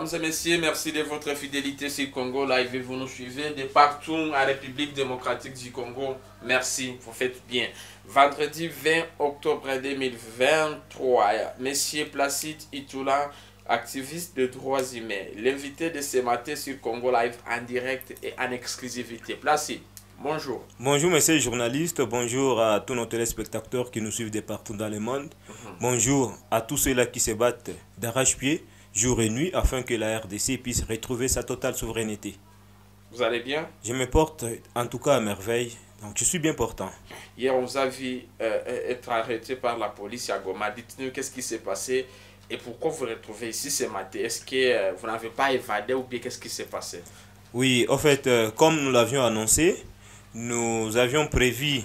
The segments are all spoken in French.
Mesdames et messieurs, merci de votre fidélité sur Congo Live et vous nous suivez de partout à République démocratique du Congo. Merci, vous faites bien. Vendredi 20 octobre 2023, Messieurs Placide Itula, activiste de droits humains, l'invité de ce matin sur Congo Live en direct et en exclusivité. Placide. Bonjour. Bonjour, messieurs les journalistes. Bonjour à tous nos téléspectateurs qui nous suivent de partout dans le monde. Mhm. Bonjour à tous ceux-là qui se battent d'arrache-pied jour et nuit afin que la RDC puisse retrouver sa totale souveraineté. Vous allez bien Je me porte en tout cas à merveille. Donc je suis bien portant. Hier, on vous a vu euh, être arrêté par la police à Goma. Dites-nous qu'est-ce qui s'est passé et pourquoi vous vous retrouvez ici ce matin. Est-ce que euh, vous n'avez pas évadé ou bien qu'est-ce qui s'est passé Oui, en fait, euh, comme nous l'avions annoncé, nous avions prévu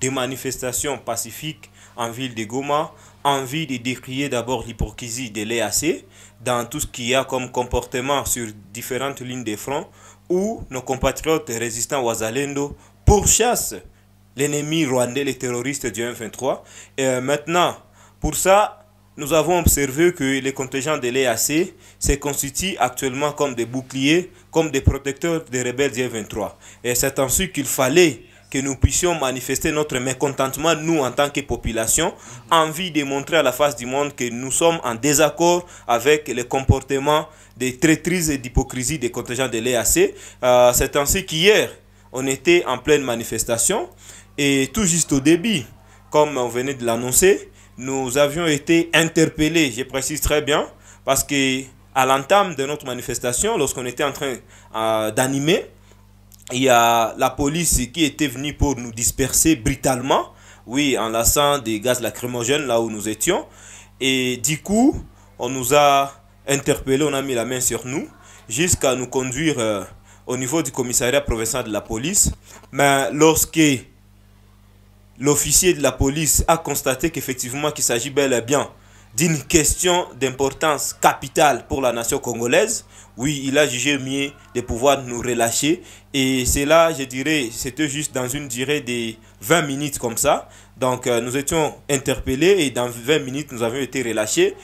des manifestations pacifiques en ville de Goma en de décrier d'abord l'hypocrisie de l'EAC dans tout ce qu'il y a comme comportement sur différentes lignes de front où nos compatriotes résistants Wazalendo pourchassent l'ennemi rwandais, les terroristes du M23. Et euh, maintenant, pour ça, nous avons observé que les contingents de l'EAC se constituent actuellement comme des boucliers, comme des protecteurs des rebelles du M23. Et c'est ensuite qu'il fallait que nous puissions manifester notre mécontentement, nous en tant que population, envie de montrer à la face du monde que nous sommes en désaccord avec le comportement des traîtrises et d'hypocrisie des contingents de l'EAC. Euh, c'est ainsi qu'hier, on était en pleine manifestation et tout juste au début, comme on venait de l'annoncer, nous avions été interpellés, je précise très bien, parce que à l'entame de notre manifestation, lorsqu'on était en train euh, d'animer, il y a la police qui était venue pour nous disperser brutalement, oui, en lassant des gaz lacrymogènes là où nous étions. Et du coup, on nous a interpellés, on a mis la main sur nous, jusqu'à nous conduire euh, au niveau du commissariat provincial de la police. Mais lorsque l'officier de la police a constaté qu'effectivement qu'il s'agit bel et bien d'une question d'importance capitale pour la nation congolaise. Oui, il a jugé mieux de pouvoir nous relâcher. Et c'est là, je dirais, c'était juste dans une durée de 20 minutes comme ça. Donc euh, nous étions interpellés et dans 20 minutes, nous avions été relâchés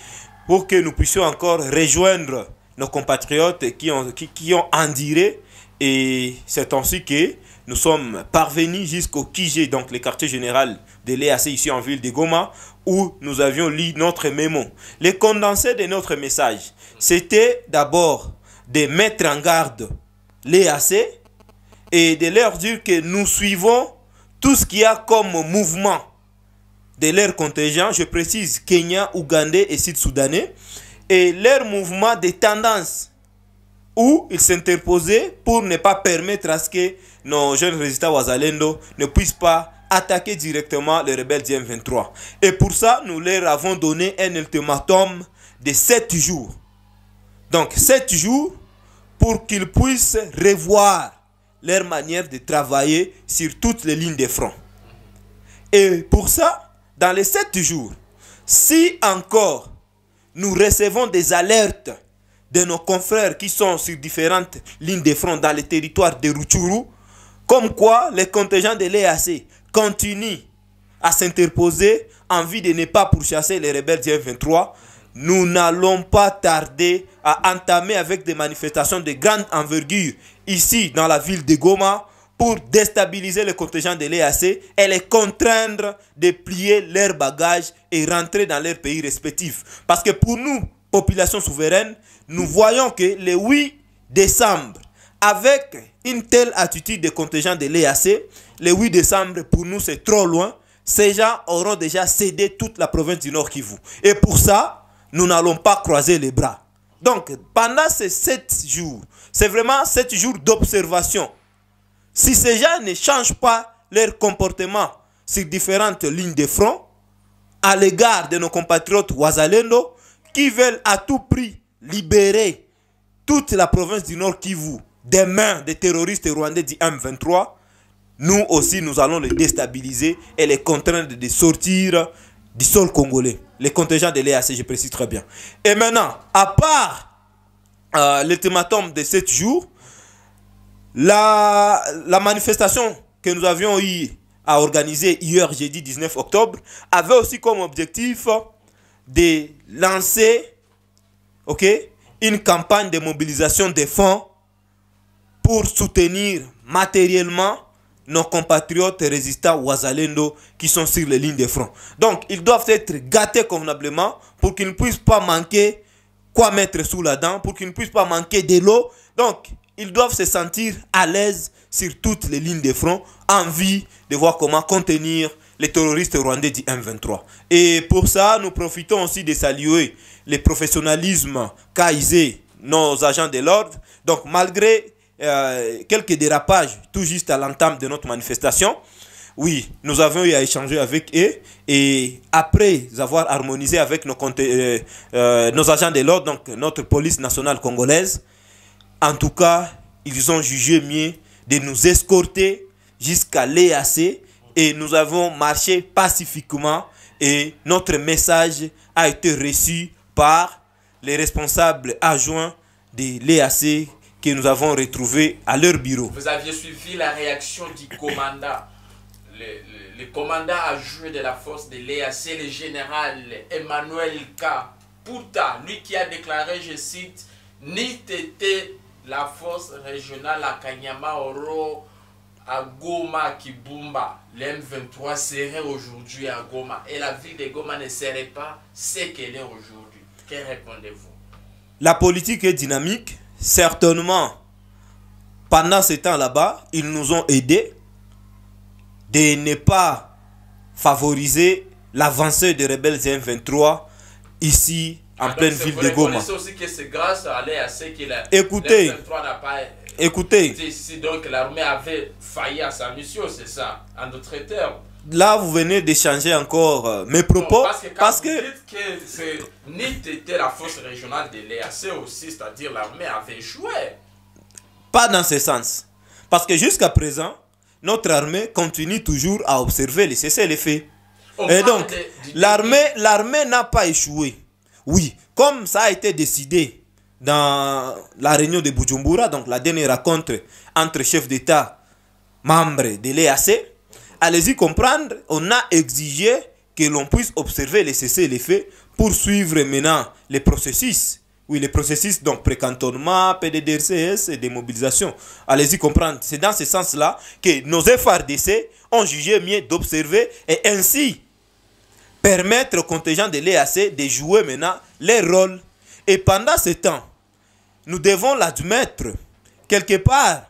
pour que nous puissions encore rejoindre nos compatriotes qui ont, qui, qui ont enduré. Et c'est ainsi que nous sommes parvenus jusqu'au Kijé, donc le quartier général de l'EAC ici en ville de Goma, où nous avions lu notre mémo. Le condensé de notre message, c'était d'abord de mettre en garde les AC et de leur dire que nous suivons tout ce qu'il y a comme mouvement de leur contingent, je précise Kenya, Ougandais et Sud-Soudanais, et leur mouvement de tendance où ils s'interposaient pour ne pas permettre à ce que nos jeunes résistants Wazalendo ne puissent pas attaquer directement les rebelles du M23. Et pour ça, nous leur avons donné un ultimatum de 7 jours. Donc 7 jours pour qu'ils puissent revoir leur manière de travailler sur toutes les lignes de front. Et pour ça, dans les 7 jours, si encore nous recevons des alertes de nos confrères qui sont sur différentes lignes de front dans le territoire de Ruchuru, comme quoi les contingents de l'EAC continue à s'interposer en vue de ne pas pourchasser les rebelles du F-23, nous n'allons pas tarder à entamer avec des manifestations de grande envergure ici dans la ville de Goma pour déstabiliser les contingents de l'EAC et les contraindre de plier leurs bagages et rentrer dans leurs pays respectifs. Parce que pour nous, population souveraine, nous voyons que le 8 décembre, avec une telle attitude des contingents de l'EAC, le 8 décembre, pour nous, c'est trop loin. Ces gens auront déjà cédé toute la province du Nord Kivu. Et pour ça, nous n'allons pas croiser les bras. Donc, pendant ces sept jours, c'est vraiment sept jours d'observation. Si ces gens ne changent pas leur comportement sur différentes lignes de front, à l'égard de nos compatriotes Ouazalendo, qui veulent à tout prix libérer toute la province du Nord Kivu des mains des terroristes rwandais du M23, nous aussi, nous allons les déstabiliser et les contraindre de sortir du sol congolais. Les contingents de l'EAC, je précise très bien. Et maintenant, à part euh, l'ultimatum de 7 jours, la, manifestation que nous avions eu à organiser hier, jeudi 19 octobre, avait aussi comme objectif de lancer une campagne de mobilisation des fonds pour soutenir matériellement nos compatriotes résistants Ouazalendo qui sont sur les lignes de front. Donc, ils doivent être gâtés convenablement pour qu'ils ne puissent pas manquer quoi mettre sous la dent, pour qu'ils ne puissent pas manquer de l'eau. Donc, ils doivent se sentir à l'aise sur toutes les lignes de front, envie de voir comment contenir les terroristes rwandais du M23. Et pour ça, nous profitons aussi de saluer le professionnalisme qu'a nos agents de l'ordre. Donc, malgré euh, quelques dérapages tout juste à l'entame de notre manifestation. Oui, nous avons eu à échanger avec eux et après avoir harmonisé avec nos, euh, euh, nos agents de l'ordre, donc notre police nationale congolaise, en tout cas, ils ont jugé mieux de nous escorter jusqu'à l'EAC et nous avons marché pacifiquement et notre message a été reçu par les responsables adjoints de l'EAC que nous avons retrouvé à leur bureau. Vous aviez suivi la réaction du commandant. Le, commandant a joué de la force de l'EAC, le général Emmanuel K. Puta, lui qui a déclaré, je cite, ni t'étais la force régionale à Kanyama Oro à Goma Kibumba. L'M23 serait aujourd'hui à Goma et la ville de Goma ne serait pas ce qu'elle est aujourd'hui. Que répondez-vous La politique est dynamique certainement, pendant ce temps là-bas, ils nous ont aidés de ne pas favoriser l'avancée des rebelles M23 ici en pleine ville de Goma. aussi que c'est grâce à la, écoutez, Écoutez. Si donc l'armée avait failli à sa mission, c'est ça, en d'autres termes là vous venez d'échanger encore euh, mes propos parce que, vous Dites que c'est NIT était la force régionale de l'EAC aussi, c'est-à-dire l'armée avait échoué. Pas dans ce sens. Parce que jusqu'à présent, notre armée continue toujours à observer les cessez les faits Et donc, l'armée, l'armée n'a pas échoué. Oui, comme ça a été décidé dans la réunion de Bujumbura, donc la dernière rencontre entre chefs d'État membres de l'EAC, allez-y comprendre, on a exigé que l'on puisse observer les et les faits pour suivre maintenant les processus. Oui, les processus, donc pré-cantonnement, précantonnement, PDDRCS et démobilisation. Allez-y comprendre. C'est dans ce sens-là que nos FRDC ont jugé mieux d'observer et ainsi permettre aux contingents de l'EAC de jouer maintenant les rôles. Et pendant ce temps, nous devons l'admettre. Quelque part,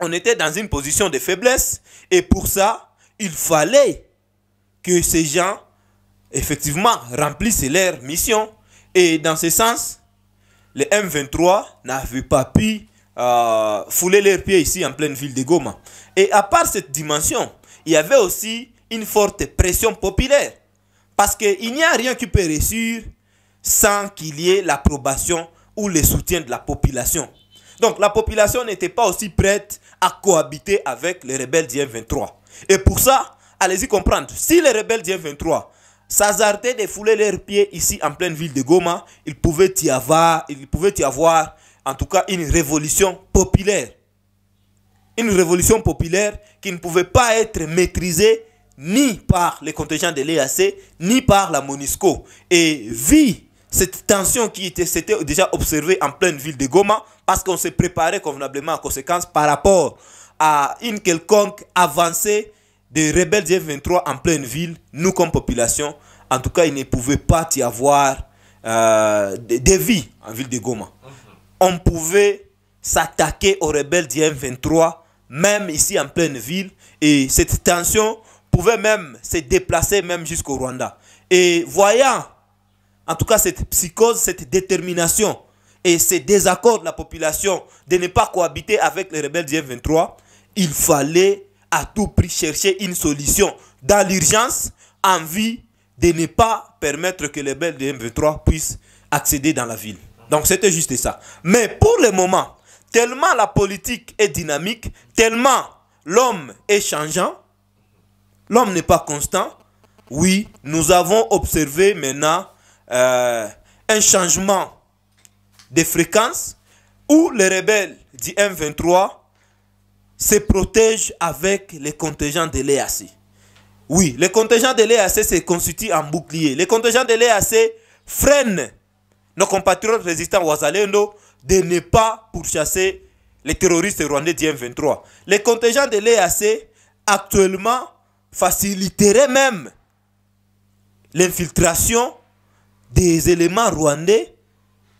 on était dans une position de faiblesse et pour ça, il fallait que ces gens, effectivement, remplissent leur mission. Et dans ce sens, les M23 n'avaient pas pu euh, fouler leurs pieds ici en pleine ville de Goma. Et à part cette dimension, il y avait aussi une forte pression populaire. Parce qu'il n'y a rien qui peut réussir sans qu'il y ait l'approbation ou le soutien de la population. Donc la population n'était pas aussi prête à cohabiter avec les rebelles du M23. Et pour ça, allez-y comprendre. Si les rebelles m 23 s'hazardaient de fouler leurs pieds ici en pleine ville de Goma, il pouvait y avoir, il pouvait y avoir en tout cas une révolution populaire. Une révolution populaire qui ne pouvait pas être maîtrisée ni par les contingents de l'EAC, ni par la MONUSCO. Et vit cette tension qui était, déjà observée en pleine ville de Goma, parce qu'on se préparait convenablement en conséquence par rapport à une quelconque avancée des rebelles du 23 en pleine ville, nous comme population, en tout cas, il ne pouvait pas y avoir euh, des de vies en ville de Goma. Mhm. On pouvait s'attaquer aux rebelles du m 23 même ici en pleine ville, et cette tension pouvait même se déplacer même jusqu'au Rwanda. Et voyant, en tout cas, cette psychose, cette détermination et ce désaccords de la population de ne pas cohabiter avec les rebelles du m 23 il fallait à tout prix chercher une solution dans l'urgence en vue de ne pas permettre que les rebelles de M23 puissent accéder dans la ville. Donc c'était juste ça. Mais pour le moment, tellement la politique est dynamique, tellement l'homme est changeant, l'homme n'est pas constant, oui, nous avons observé maintenant euh, un changement de fréquence où les rebelles du M23 se protège avec les contingents de l'EAC. Oui, les contingents de l'EAC se constituent en bouclier. Les contingents de l'EAC freinent nos compatriotes résistants Wazalendo de ne pas pourchasser les terroristes rwandais du 23 Les contingents de l'EAC actuellement faciliteraient même l'infiltration des éléments rwandais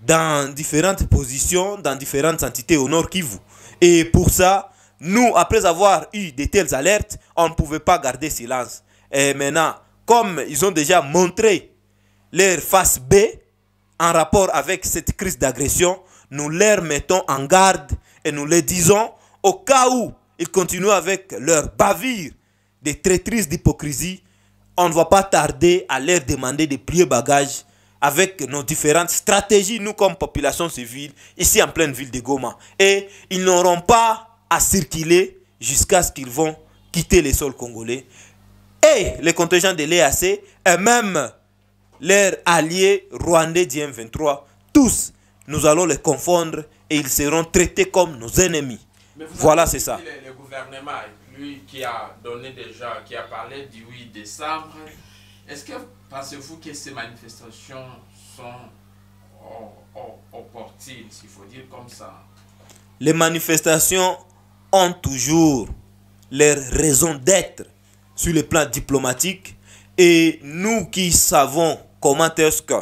dans différentes positions, dans différentes entités au nord Kivu. Et pour ça, nous, après avoir eu de telles alertes, on ne pouvait pas garder silence. Et maintenant, comme ils ont déjà montré leur face B en rapport avec cette crise d'agression, nous leur mettons en garde et nous les disons au cas où ils continuent avec leur bavure de traîtrise d'hypocrisie, on ne va pas tarder à leur demander de plier bagage avec nos différentes stratégies, nous comme population civile, ici en pleine ville de Goma. Et ils n'auront pas à circuler jusqu'à ce qu'ils vont quitter les sols congolais. Et les contingents de l'EAC et même leurs alliés rwandais du 23 tous, nous allons les confondre et ils seront traités comme nos ennemis. Voilà, c'est ça. Le, le, gouvernement, lui, qui a donné déjà, qui a parlé du 8 décembre, est-ce que pensez-vous que ces manifestations sont opportunes, s'il faut dire comme ça Les manifestations ont toujours leur raison d'être sur le plan diplomatique et nous qui savons comment est-ce que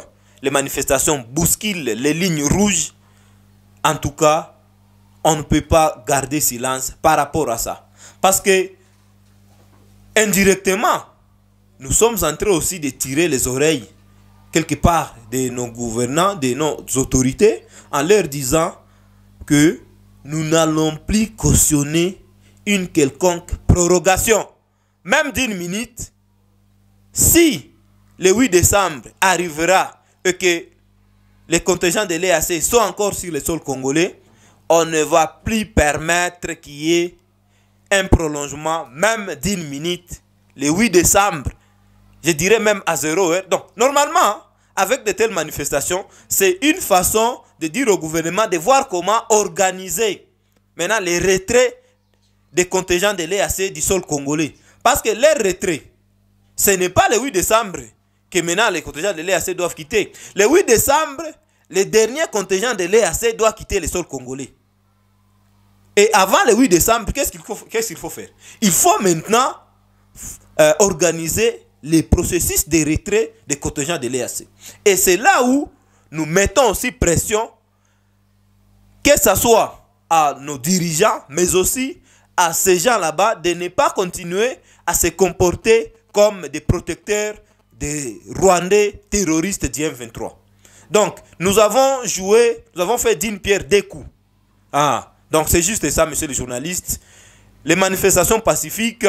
les manifestations bousculent les lignes rouges, en tout cas, on ne peut pas garder silence par rapport à ça. Parce que, indirectement, nous sommes en train aussi de tirer les oreilles quelque part de nos gouvernants, de nos autorités, en leur disant que nous n'allons plus cautionner une quelconque prorogation, même d'une minute. Si le 8 décembre arrivera et que les contingents de l'EAC sont encore sur le sol congolais, on ne va plus permettre qu'il y ait un prolongement, même d'une minute, le 8 décembre, je dirais même à zéro Donc, normalement, avec de telles manifestations, c'est une façon de dire au gouvernement de voir comment organiser maintenant les retraits des contingents de l'EAC du sol congolais. Parce que les retraits, ce n'est pas le 8 décembre que maintenant les contingents de l'EAC doivent quitter. Le 8 décembre, les derniers contingents de l'EAC doivent quitter le sol congolais. Et avant le 8 décembre, qu'est-ce qu'il faut, faut, faire Il faut maintenant euh, organiser les processus de retrait des contingents de l'EAC. Et c'est là où nous mettons aussi pression, que ce soit à nos dirigeants, mais aussi à ces gens là-bas, de ne pas continuer à se comporter comme des protecteurs des Rwandais terroristes du 23 Donc, nous avons joué, nous avons fait d'une pierre deux coups. Ah, donc c'est juste ça, monsieur le journaliste. Les manifestations pacifiques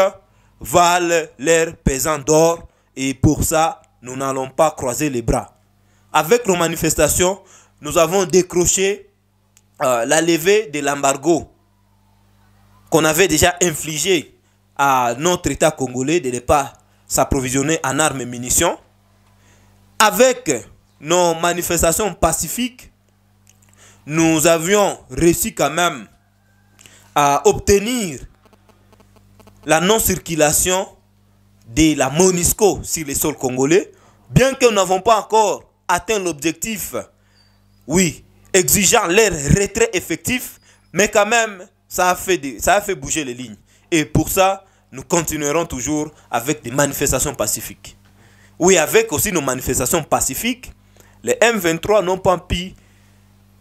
valent leur pesant d'or et pour ça, nous n'allons pas croiser les bras. Avec nos manifestations, nous avons décroché euh, la levée de l'embargo qu'on avait déjà infligé à notre État congolais de ne pas s'approvisionner en armes et munitions. Avec nos manifestations pacifiques, nous avions réussi quand même à obtenir la non-circulation de la MONISCO sur les sols congolais, bien que nous n'avons pas encore atteint l'objectif, oui, exigeant leur retrait effectif, mais quand même, ça a, fait ça a fait bouger les lignes. Et pour ça, nous continuerons toujours avec des manifestations pacifiques. Oui, avec aussi nos manifestations pacifiques, les M23 n'ont pas pu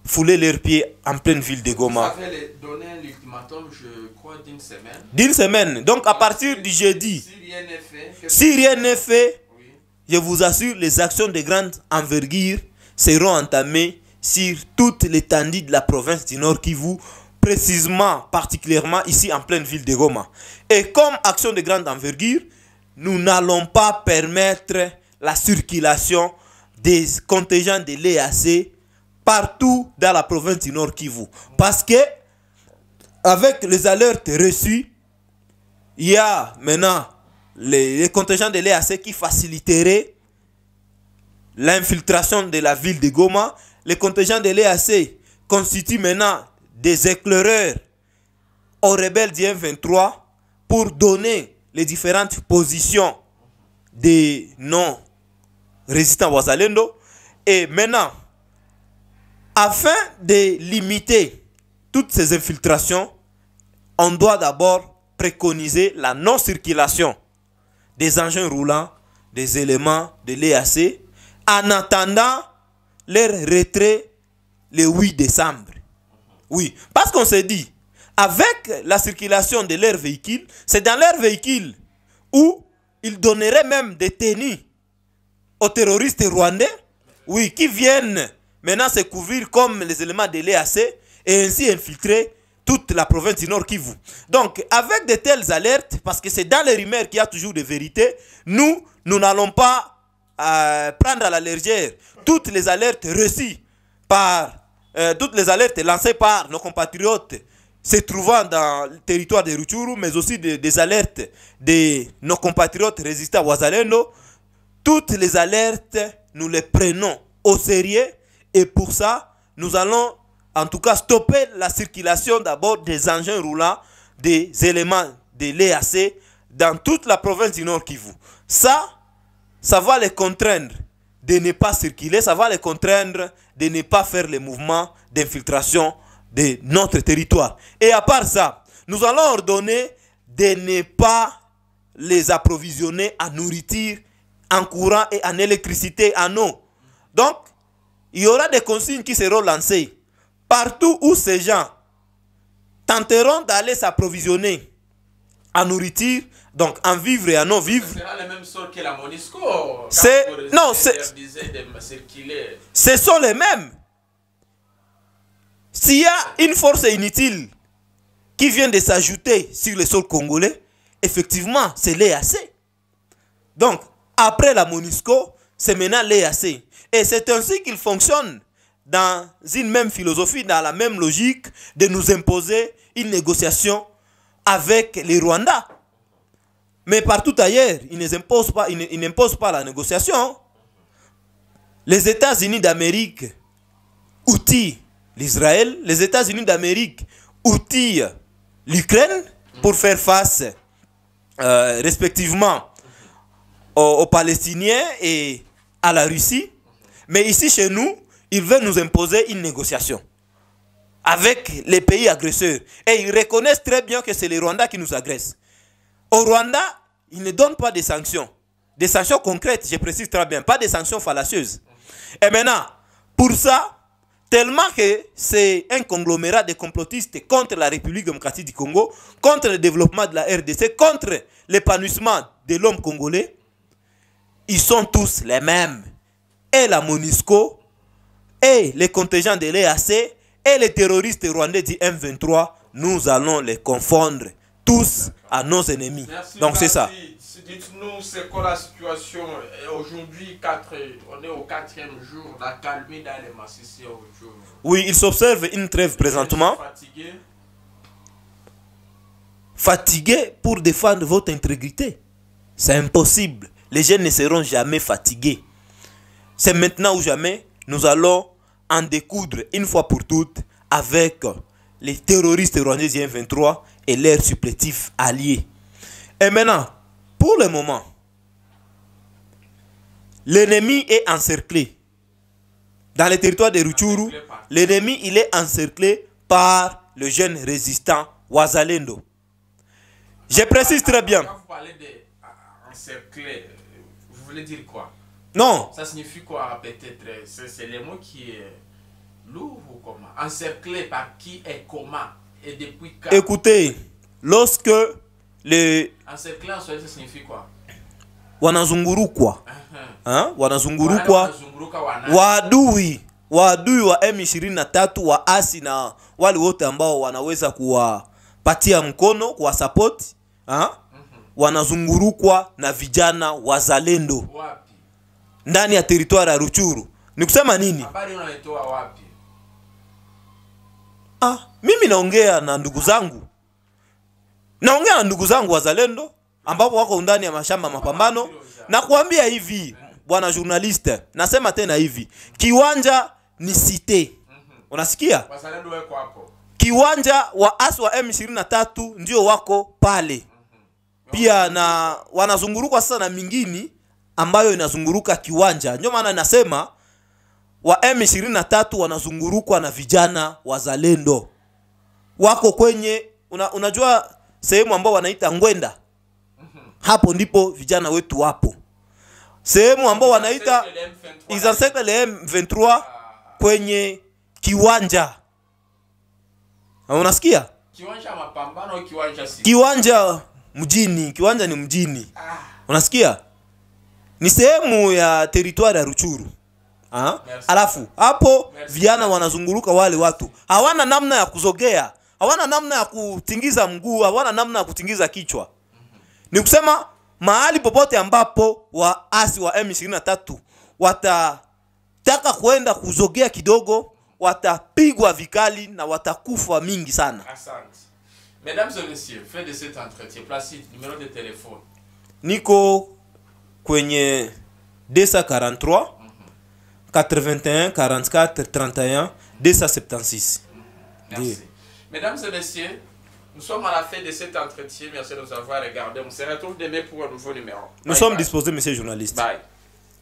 fouler leurs pieds en pleine ville de Goma. Vous avez donné un ultimatum, je crois, d'une semaine. D'une semaine. Donc à partir du jeudi, si rien n'est fait, si rien n'est fait je vous assure, les actions de grande envergure seront entamées sur toute l'étendue de la province du Nord Kivu, précisément, particulièrement ici en pleine ville de Goma. Et comme action de grande envergure, nous n'allons pas permettre la circulation des contingents de l'EAC partout dans la province du Nord Kivu. Parce que, avec les alertes reçues, il y a maintenant les, contingents de l'EAC qui faciliteraient l'infiltration de la ville de Goma. Les contingents de l'EAC constituent maintenant des éclaireurs aux rebelles du 23 pour donner les différentes positions des non-résistants Et maintenant, afin de limiter toutes ces infiltrations, on doit d'abord préconiser la non-circulation des engins roulants, des éléments de l'EAC, en attendant leur retrait le 8 décembre. Oui, parce qu'on s'est dit, avec la circulation de leur véhicule, c'est dans leur véhicule où ils donneraient même des tenues aux terroristes rwandais, oui, qui viennent maintenant se couvrir comme les éléments de l'EAC et ainsi infiltrer toute la province du Nord Kivu. Donc, avec de telles alertes, parce que c'est dans les rumeurs qu'il y a toujours des vérités, nous, nous n'allons pas euh, prendre à la légère toutes les alertes reçues par, euh, toutes les alertes lancées par nos compatriotes se trouvant dans le territoire de Ruchuru, mais aussi des alertes de nos compatriotes résistants à Ouazalendo. Toutes les alertes, nous les prenons au sérieux et pour ça, nous allons en tout cas stopper la circulation d'abord des engins roulants, des éléments de l'EAC dans toute la province du Nord Kivu. Ça, ça va les contraindre de ne pas circuler, ça va les contraindre de ne pas faire les mouvements d'infiltration de notre territoire. Et à part ça, nous allons ordonner de ne pas les approvisionner à nourriture, en courant et en électricité, en eau. Donc, il y aura des consignes qui seront lancées Partout où ces gens tenteront d'aller s'approvisionner en nourriture, donc en vivre et en non vivre. sera le même sol que la Monisco. C'est non, ce sont les mêmes. S'il y a une force inutile qui vient de s'ajouter sur le sol congolais, effectivement, c'est l'EAC. Donc, après la Monisco, c'est maintenant l'EAC. Et c'est ainsi qu'il fonctionne dans une même philosophie, dans la même logique, de nous imposer une négociation avec les Rwandais. Mais partout ailleurs, ils n'imposent pas, ils pas la négociation. Les États-Unis d'Amérique outillent l'Israël, les États-Unis d'Amérique outillent l'Ukraine pour faire face euh, respectivement aux Palestiniens et à la Russie. Mais ici chez nous, ils veut nous imposer une négociation avec les pays agresseurs. Et ils reconnaissent très bien que c'est les Rwanda qui nous agressent. Au Rwanda, ils ne donnent pas de sanctions. Des sanctions concrètes, je précise très bien, pas des sanctions fallacieuses. Et maintenant, pour ça, tellement que c'est un conglomérat de complotistes contre la République démocratique du Congo, contre le développement de la RDC, contre l'épanouissement de l'homme congolais, ils sont tous les mêmes. Et la MONUSCO et les contingents de l'EAC et les terroristes rwandais du M23, nous allons les confondre tous à nos ennemis. Donc c'est ça. Dites-nous c'est quoi la situation aujourd'hui, on est au quatrième jour, la dans les Oui, il s'observe une trêve présentement. Fatigué. Fatigué pour défendre votre intégrité. C'est impossible. Les jeunes ne seront jamais fatigués. C'est maintenant ou jamais, nous allons en découdre une fois pour toutes avec les terroristes rwandaisiens 23 et leurs supplétifs alliés. Et maintenant, pour le moment, l'ennemi est encerclé. Dans le territoire de Ruchuru, l'ennemi il est encerclé par le jeune résistant Wazalendo. Je précise très bien. Quand vous parlez vous voulez dire quoi Non. Ça signifie quoi peut-être euh, C'est le mot qui est euh, lourd ou comment Encerclé par qui et comment Et depuis quand Écoutez, lorsque les... Encerclé en soi, ça signifie quoi Wanazunguru quoi wanazungurukwa uh-huh. Wanazunguru quoi waadui waadui wa M23 waasi na wale wote ambao wanaweza kuwapatia mkono kuwasapoti mhm. wanazungurukwa na vijana wazalendo Wapi? ndani ya teritwari ya Ruchuru. Ni kusema nini? Habari unaitoa wapi? Ah, mimi naongea na ndugu zangu, naongea na ndugu zangu wazalendo ambapo wako ndani ya mashamba mapambano, na kuambia hivi bwana journaliste, nasema tena hivi, kiwanja ni site, mhm. unasikia? Wazalendo wako hapo kiwanja wa aswa M23 ndio wako pale mhm. pia, na wanazungurukwa sasa na mingini ambayo inazunguruka kiwanja. Ndio maana nasema wa M23 wanazungurukwa na vijana wazalendo, wako kwenye una, unajua sehemu ambao wanaita Ngwenda, mhm. hapo ndipo vijana wetu wapo, sehemu ambao wanaita Isansekle le M23 kwenye kiwanja, ah, unasikia kiwanja mapambano, kiwanja si kiwanja mjini, kiwanja ni mjini, ah. unasikia ni sehemu ya teritwari ya Ruchuru. Ah? Alafu hapo vijana wanazunguruka, wale watu hawana namna ya kuzogea, hawana namna ya kutingiza mguu, hawana namna ya kutingiza kichwa. Ni kusema mahali popote ambapo waasi wa M23 watataka kwenda kuzogea kidogo, watapigwa vikali na watakufa mingi sana. Asante. Mesdames et messieurs, fin de cet entretien. Placide, numéro de téléphone. Niko kwenye 243 81 44 31 276. Merci. Mesdames et messieurs, nous sommes à la fin de cet entretien. Merci de nous avoir regardés. On se retrouve demain pour un nouveau numéro. Nous sommes disposés, monsieur le Bye.